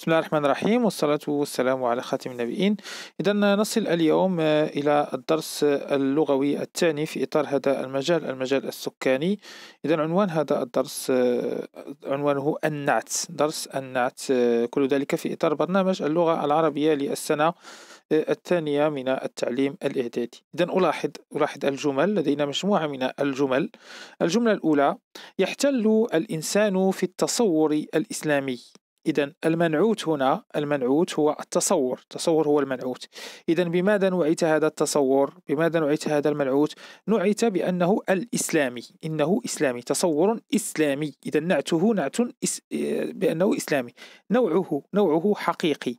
بسم الله الرحمن الرحيم والصلاة والسلام على خاتم النبيين إذا نصل اليوم إلى الدرس اللغوي الثاني في إطار هذا المجال المجال السكاني إذا عنوان هذا الدرس عنوانه النعت درس النعت كل ذلك في إطار برنامج اللغة العربية للسنة الثانية من التعليم الإعدادي إذا ألاحظ ألاحظ الجمل لدينا مجموعة من الجمل الجملة الأولى يحتل الإنسان في التصور الإسلامي إذا المنعوت هنا المنعوت هو التصور التصور هو المنعوت إذا بماذا نعيت هذا التصور بماذا نعيت هذا المنعوت نعيت بأنه الإسلامي إنه إسلامي تصور إسلامي إذا نعته نعت إس... بأنه إسلامي نوعه نوعه حقيقي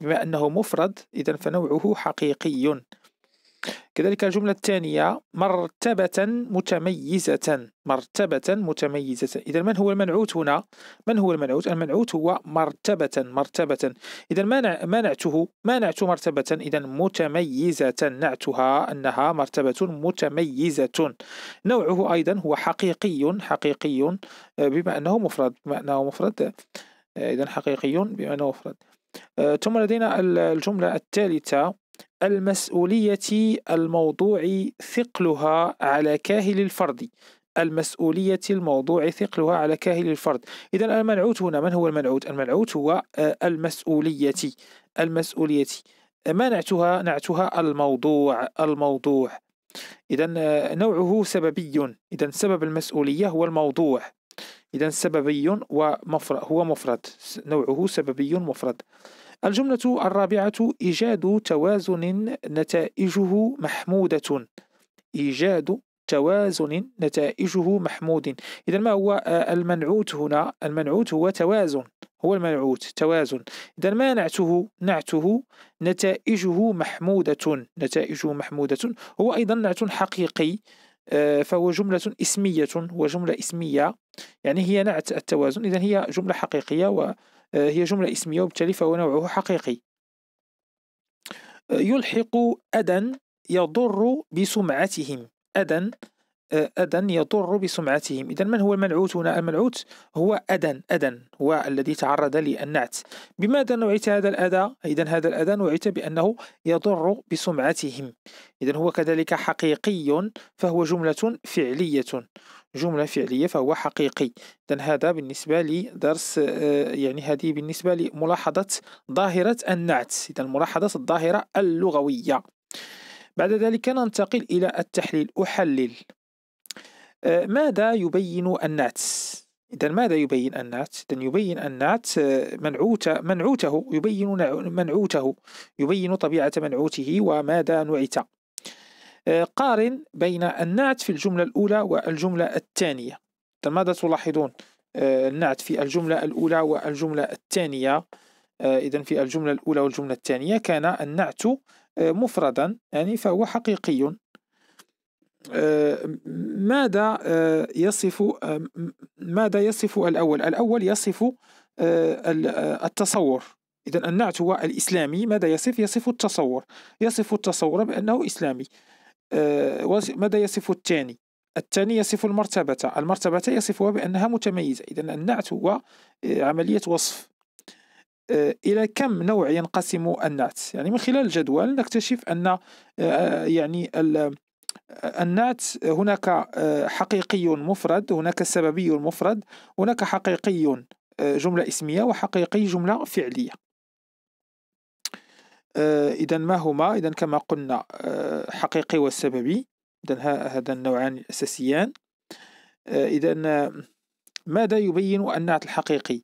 بما أنه مفرد إذا فنوعه حقيقي كذلك الجملة الثانية مرتبة متميزة مرتبة متميزة إذا من هو المنعوت هنا؟ من هو المنعوت؟ المنعوت هو مرتبة مرتبة إذا منع منعته نعت مرتبة إذا متميزة نعتها أنها مرتبة متميزة نوعه أيضا هو حقيقي حقيقي آه، بما أنه مفرد بما أنه مفرد آه، إذا حقيقي بما أنه مفرد آه، ثم لدينا الجملة الثالثة المسؤولية الموضوع ثقلها على كاهل الفرد المسؤولية الموضوع ثقلها على كاهل الفرد إذا المنعوت هنا من هو المنعوت؟ المنعوت هو آه، المسؤولية المسؤولية ما نعتها؟ نعتها الموضوع الموضوع إذا آه، نوعه سببي إذا سبب المسؤولية هو الموضوع إذا سببي ومفرد هو مفرد نوعه سببي مفرد الجملة الرابعة إيجاد توازن نتائجه محمودة إيجاد توازن نتائجه محمود إذا ما هو آه، المنعوت هنا المنعوت هو توازن هو المنعوت توازن إذا ما نعته نعته نتائجه محمودة نتائجه محمودة هو أيضا نعت حقيقي آه، فهو جملة اسمية وجملة اسمية يعني هي نعت التوازن إذا هي جملة حقيقية وهي آه، جملة اسمية وبالتالي فهو نوعه حقيقي آه، يلحق أدا يضر بسمعتهم أدا أذى آه، يضر بسمعتهم إذا من هو المنعوت هنا المنعوت هو أذى أذى هو الذي تعرض للنعت بماذا نعت هذا الأذى إذا هذا الأذى نعت بأنه يضر بسمعتهم إذا هو كذلك حقيقي فهو جملة فعلية جملة فعلية فهو حقيقي إذا هذا بالنسبة لدرس آه، يعني هذه بالنسبة لملاحظة ظاهرة النعت إذا ملاحظة الظاهرة اللغوية بعد ذلك ننتقل إلى التحليل أحلل آه، ماذا يبين النعت؟ إذا ماذا يبين النعت؟ إذا يبين النعت آه، منعوت منعوته يبين منعوته يبين طبيعة منعوته وماذا نعت آه، قارن بين النعت في الجملة الأولى والجملة الثانية ماذا تلاحظون؟ النعت في الجملة الأولى والجملة الثانية إذا في الجملة الأولى والجملة الثانية كان النعت مفردا يعني فهو حقيقي آه، ماذا آه، يصف آه، ماذا يصف الأول؟ الأول يصف التصور إذا النعت هو الإسلامي ماذا يصف؟ يصف التصور يصف التصور بأنه إسلامي ماذا يصف الثاني؟ الثاني يصف المرتبة المرتبة يصفها بأنها متميزة إذا النعت هو عملية وصف إلى كم نوع ينقسم النعت يعني من خلال الجدول نكتشف أن يعني النات هناك آه، حقيقي مفرد هناك سببي مفرد هناك حقيقي آه، جملة اسمية وحقيقي جملة فعلية آه، إذا ما هما إذا كما قلنا حقيقي والسببي إذا هذا النوعان الأساسيان إذا ماذا يبين النعت الحقيقي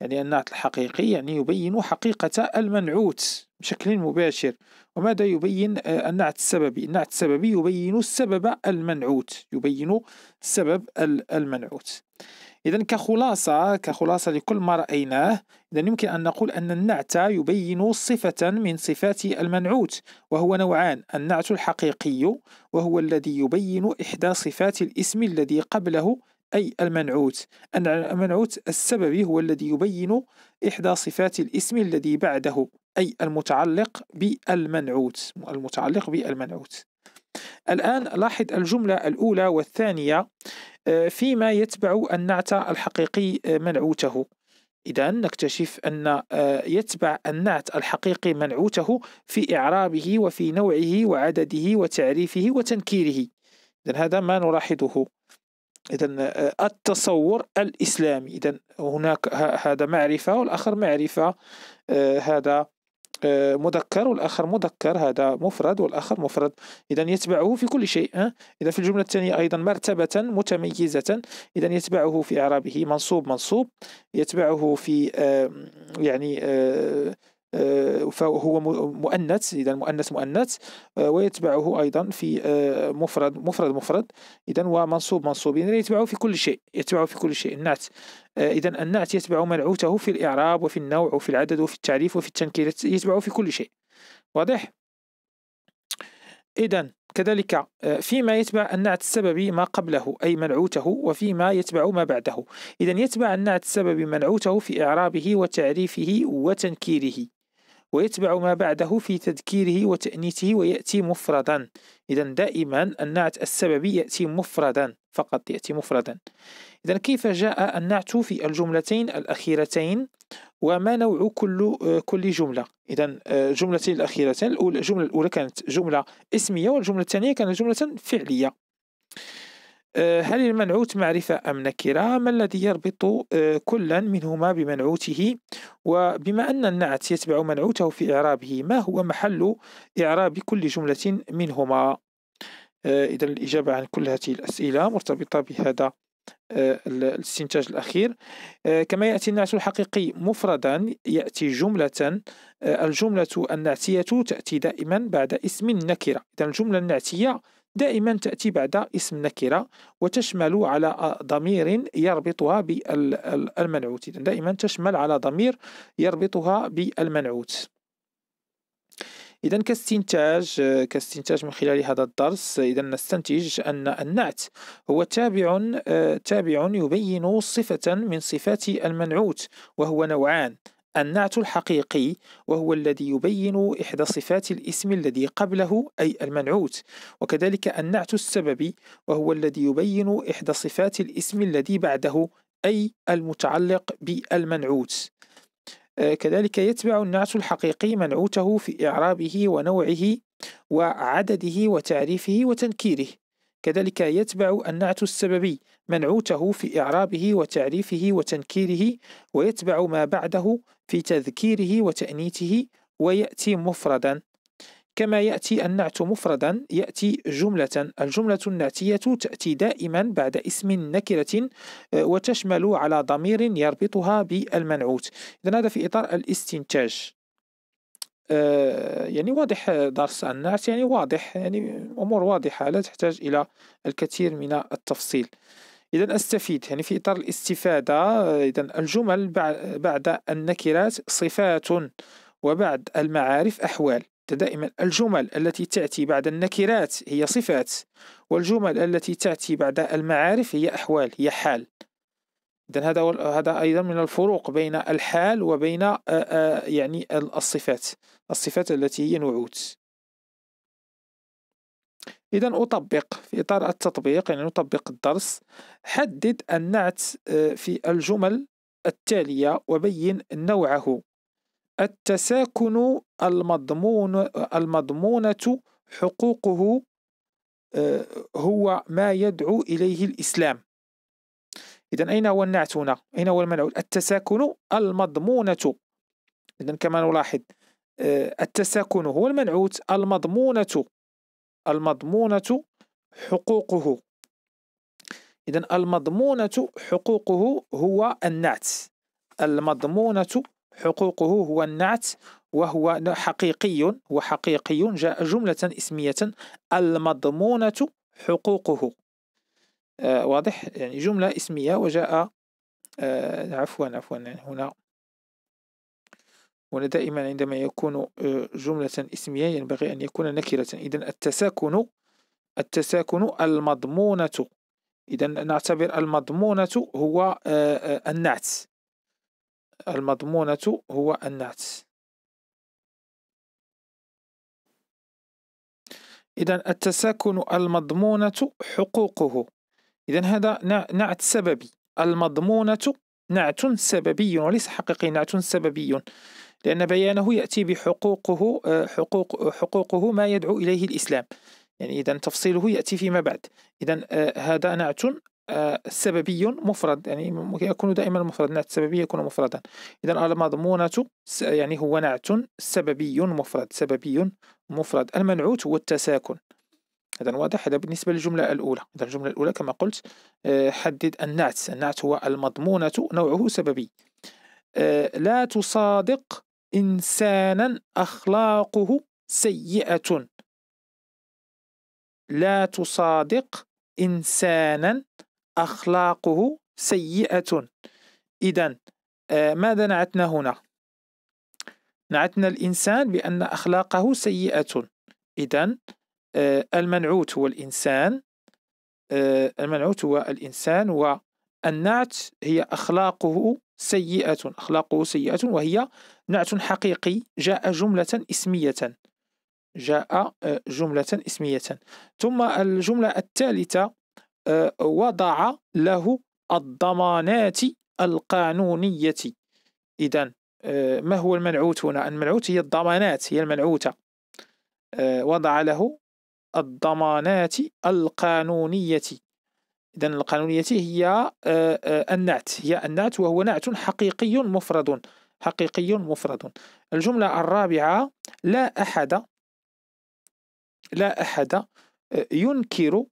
يعني النعت الحقيقي يعني يبين حقيقة المنعوت بشكل مباشر وماذا يبين النعت آه، السببي النعت السببي يبين السبب المنعوت يبين سبب المنعوت إذا كخلاصة كخلاصة لكل ما رأيناه إذا يمكن أن نقول أن النعت يبين صفة من صفات المنعوت وهو نوعان النعت الحقيقي وهو الذي يبين إحدى صفات الاسم الذي قبله أي المنعوت أن المنعوت السببي هو الذي يبين إحدى صفات الاسم الذي بعده أي المتعلق بالمنعوت المتعلق بالمنعوت الآن لاحظ الجملة الأولى والثانية آه، فيما يتبع النعت الحقيقي آه، منعوته إذا نكتشف أن آه، يتبع النعت الحقيقي منعوته في إعرابه وفي نوعه وعدده وتعريفه وتنكيره إذا هذا ما نلاحظه إذا آه، التصور الإسلامي إذا هناك هذا معرفة والآخر معرفة آه، هذا آه، مذكر والاخر مذكر هذا مفرد والاخر مفرد اذا يتبعه في كل شيء اذا في الجمله الثانيه ايضا مرتبه متميزه اذا يتبعه في اعرابه منصوب منصوب يتبعه في يعني آه، فهو مؤنث اذا مؤنث مؤنث آه، ويتبعه ايضا في آه، مفرد مفرد مفرد اذا ومنصوب منصوب اذا يتبعه في كل شيء يتبعه في كل شيء النعت اذا النعت يتبع منعوته في الاعراب وفي النوع وفي العدد وفي التعريف وفي التنكير يتبعه في كل شيء واضح اذا كذلك فيما يتبع النعت السببي ما قبله أي منعوته وفيما يتبع ما بعده إذا يتبع النعت السببي منعوته في إعرابه وتعريفه وتنكيره ويتبع ما بعده في تذكيره وتأنيته ويأتي مفردا إذا دائما النعت السببي يأتي مفردا فقط يأتي مفردا إذا كيف جاء النعت في الجملتين الأخيرتين وما نوع كل كل جملة إذا آه، جملتين الأخيرتين الجملة الأولى كانت جملة اسمية والجملة الثانية كانت جملة فعلية آه، هل المنعوت معرفة أم نكرة؟ ما الذي يربط آه، كلا منهما بمنعوته؟ وبما أن النعت يتبع منعوته في إعرابه ما هو محل إعراب كل جملة منهما؟ آه، إذا الإجابة عن كل هذه الأسئلة مرتبطة بهذا الاستنتاج الأخير كما يأتي النعت الحقيقي مفردا يأتي جملة الجملة النعتية تأتي دائما بعد اسم النكرة إذا الجملة النعتية دائما تأتي بعد اسم نكرة وتشمل على ضمير يربطها بالمنعوت دائما تشمل على ضمير يربطها بالمنعوت إذا كاستنتاج كاستنتاج من خلال هذا الدرس إذا نستنتج أن النعت هو تابع آه، تابع يبين صفة من صفات المنعوت وهو نوعان النعت الحقيقي وهو الذي يبين إحدى صفات الاسم الذي قبله أي المنعوت وكذلك النعت السببي وهو الذي يبين إحدى صفات الاسم الذي بعده أي المتعلق بالمنعوت آه، كذلك يتبع النعت الحقيقي منعوته في إعرابه ونوعه وعدده وتعريفه وتنكيره كذلك يتبع النعت السببي منعوته في إعرابه وتعريفه وتنكيره ويتبع ما بعده في تذكيره وتأنيته ويأتي مفردا كما يأتي النعت مفردا يأتي جملة الجملة النعتية تأتي دائما بعد اسم نكرة آه، وتشمل على ضمير يربطها بالمنعوت إذا هذا في إطار الاستنتاج آه، يعني واضح درس النعت يعني واضح يعني أمور واضحة لا تحتاج إلى الكثير من التفصيل إذا أستفيد يعني في إطار الاستفادة إذا الجمل بعد النكرات صفات وبعد المعارف أحوال دائما الجمل التي تأتي بعد النكرات هي صفات والجمل التي تأتي بعد المعارف هي أحوال هي حال إذا هذا هذا أيضا من الفروق بين الحال وبين يعني الصفات الصفات التي هي نعوت اذا اطبق في اطار التطبيق يعني نطبق الدرس حدد النعت آه، في الجمل التاليه وبين نوعه التساكن المضمون المضمونه حقوقه آه، هو ما يدعو اليه الاسلام اذا اين هو النعت هنا اين هو المنع التساكن المضمونه اذا كما نلاحظ آه، التساكن هو المنعوت المضمونة المضمونة حقوقه إذا المضمونة حقوقه هو النعت المضمونة حقوقه هو النعت وهو حقيقي وحقيقي جاء جملة اسمية المضمونة حقوقه آه واضح يعني جملة اسمية وجاء آه عفوا عفوا هنا دائما عندما يكون آه، جملة اسمية ينبغي أن يكون نكرة إذا التساكن التساكن المضمونة إذا نعتبر المضمونة هو آه، آه، النعت المضمونة هو النعت إذا التساكن المضمونة حقوقه إذا هذا نعت سببي المضمونة نعت سببي وليس حقيقي نعت سببي لأن بيانه يأتي بحقوقه آه، حقوق حقوقه ما يدعو إليه الإسلام يعني إذا تفصيله يأتي فيما بعد إذا آه، هذا نعت آه، سببي مفرد يعني يكون دائما مفرد نعت سببي يكون مفردا إذا المضمونة يعني هو نعت سببي مفرد سببي مفرد المنعوت هو التساكن إذا واضح هذا بالنسبة للجملة الأولى إذا الجملة الأولى كما قلت حدد النعت النعت هو المضمونة نوعه سببي لا تصادق إنسانا أخلاقه سيئة لا تصادق إنسانا أخلاقه سيئة إذا آه، ماذا نعتنا هنا؟ نعتنا الإنسان بأن أخلاقه سيئة إذا آه، المنعوت هو الإنسان آه، المنعوت هو الإنسان والنعت هي أخلاقه سيئة أخلاقه سيئة وهي نعت حقيقي جاء جملة اسمية جاء آه، جملة اسمية ثم الجملة الثالثة آه، وضع له الضمانات القانونية إذا آه، ما هو المنعوت هنا المنعوت هي الضمانات هي المنعوتة وضع له الضمانات القانونية إذا القانونية هي آه، آه، النعت هي النعت وهو نعت حقيقي مفرد حقيقي مفرد الجملة الرابعة لا أحد لا أحد آه، ينكر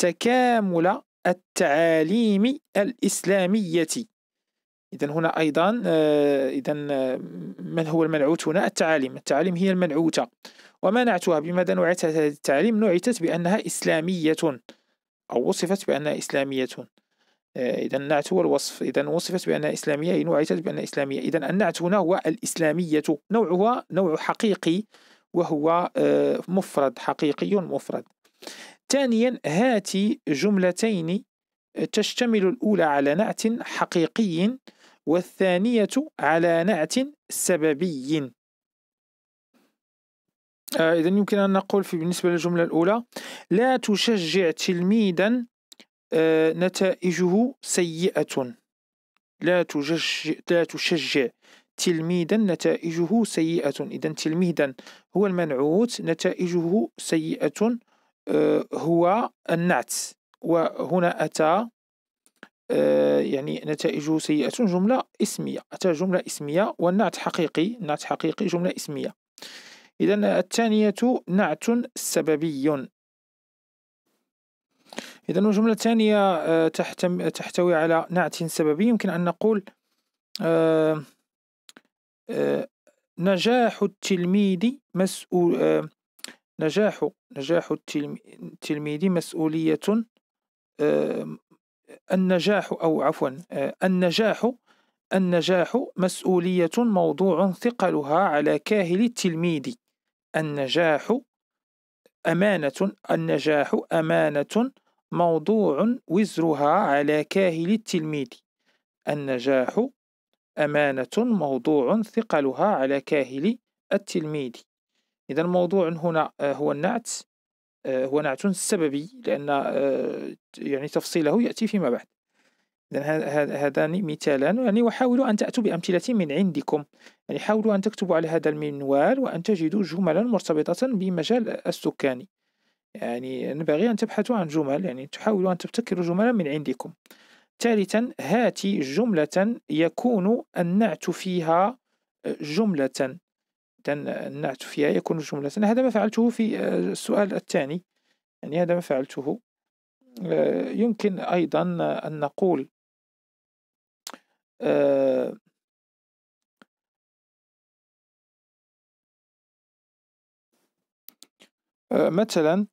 تكامل التعاليم الإسلامية إذا هنا أيضا إذا من هو المنعوت هنا التعاليم التعاليم هي المنعوتة وما نعتها بماذا نوعت التعاليم نعتت بأنها إسلامية أو وصفت بأنها إسلامية آه، إذا النعت هو الوصف إذا وصفت بأنها إسلامية إن نوعتت بأنها إسلامية إذا النعت هنا هو الإسلامية نوعها نوع حقيقي وهو آه، مفرد حقيقي مفرد ثانيا هاتي جملتين آه، تشتمل الأولى على نعت حقيقي والثانية على نعت سببي آه، إذا يمكن أن نقول في بالنسبة للجملة الأولى لا تشجع تلميذا آه، نتائجه سيئة لا تشجع, لا تشجع تلميذا نتائجه سيئة إذا تلميذا هو المنعوت نتائجه سيئة آه، هو النعت وهنا أتى يعني نتائجه سيئة جملة اسمية أتى جملة اسمية والنعت حقيقي نعت حقيقي جملة اسمية إذا الثانية نعت سببي إذا الجملة الثانية آه، تحتوي على نعت سببي يمكن أن نقول آه، آه، نجاح التلميذ مسؤول نجاح نجاح التلميذ مسؤولية النجاح أو عفوا النجاح النجاح مسؤولية موضوع ثقلها على كاهل التلميذ النجاح أمانة النجاح أمانة موضوع وزرها على كاهل التلميذ النجاح أمانة موضوع ثقلها على كاهل التلميذ إذا الموضوع هنا آه، هو النعت آه، هو نعت سببي لأن آه، يعني تفصيله يأتي فيما بعد هذان مثالان يعني وحاولوا أن تأتوا بأمثلة من عندكم يعني حاولوا أن تكتبوا على هذا المنوال وأن تجدوا جملا مرتبطة بمجال السكاني يعني ينبغي أن تبحثوا عن جمل يعني تحاولوا أن تبتكروا جملا من عندكم ثالثا هات جملة يكون النعت فيها جملة النعت فيها يكون جملة هذا ما فعلته في آه، السؤال الثاني يعني هذا ما فعلته آه، يمكن أيضا أن نقول آه، آه، مثلا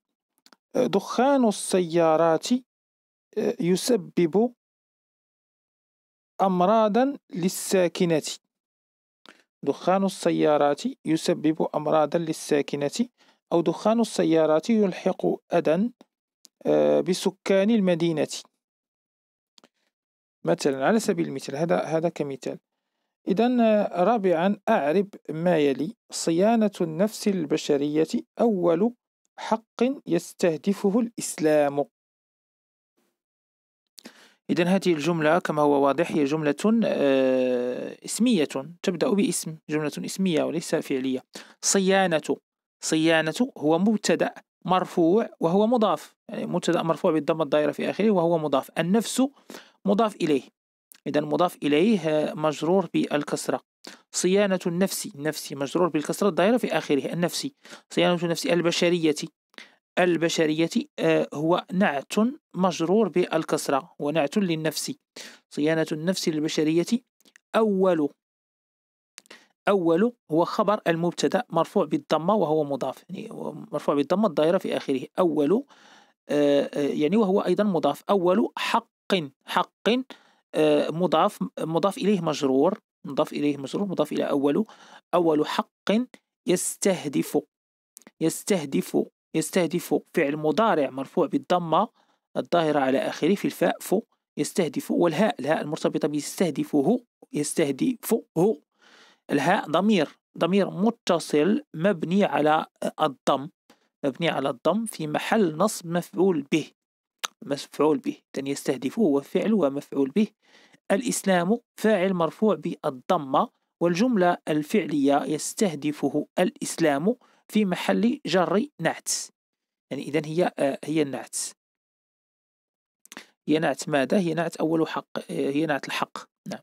آه، دخان السيارات يسبب أمراضا للساكنة دخان السيارات يسبب أمراضا للساكنة أو دخان السيارات يلحق أذى بسكان المدينة مثلا على سبيل المثال هذا هذا كمثال إذا رابعا أعرب ما يلي صيانة النفس البشرية أول حق يستهدفه الإسلام إذا هذه الجملة كما هو واضح هي جملة آه، اسمية تبدأ باسم جملة اسمية وليس فعلية صيانة صيانة هو مبتدأ مرفوع وهو مضاف يعني مبتدأ مرفوع بالضمة الدائرة في آخره وهو مضاف النفس مضاف إليه إذا مضاف إليه مجرور بالكسرة صيانة النفس نفسي مجرور بالكسرة الدائرة في آخره النفسي صيانة النفس البشرية البشرية آه، هو نعت مجرور بالكسرة ونعت للنفس صيانة النفس البشرية أول أول هو خبر المبتدأ مرفوع بالضمة وهو مضاف يعني مرفوع بالضمة الدائرة في آخره أول آه، آه، يعني وهو أيضا مضاف أول حق حق حق آه، مضاف مضاف إليه مجرور مضاف إليه مجرور مضاف إلى أوله أول حق يستهدف يستهدف يستهدف فعل مضارع مرفوع بالضمة الظاهرة على آخره في الفاء فو يستهدف والهاء الهاء المرتبطة بيستهدفه يستهدفه الهاء ضمير ضمير متصل مبني على الضم مبني على الضم في محل نصب مفعول به مفعول به إذن يستهدفه هو فعل ومفعول به الإسلام فاعل مرفوع بالضمة والجملة الفعلية يستهدفه الإسلام في محل جر نعت يعني إذن هي آه، هي النعت هي نعت ماذا؟ هي نعت أول حق آه، هي نعت الحق نعم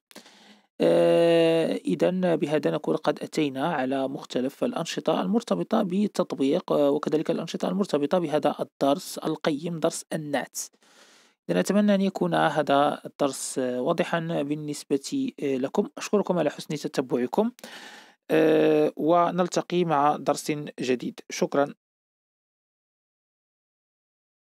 آه، إذا بهذا نكون قد أتينا على مختلف الأنشطة المرتبطة بالتطبيق آه، وكذلك الأنشطة المرتبطة بهذا الدرس القيم درس النعت إذا أتمنى أن يكون هذا الدرس واضحا بالنسبة لكم أشكركم على حسن تتبعكم آه، ونلتقي مع درس جديد شكرا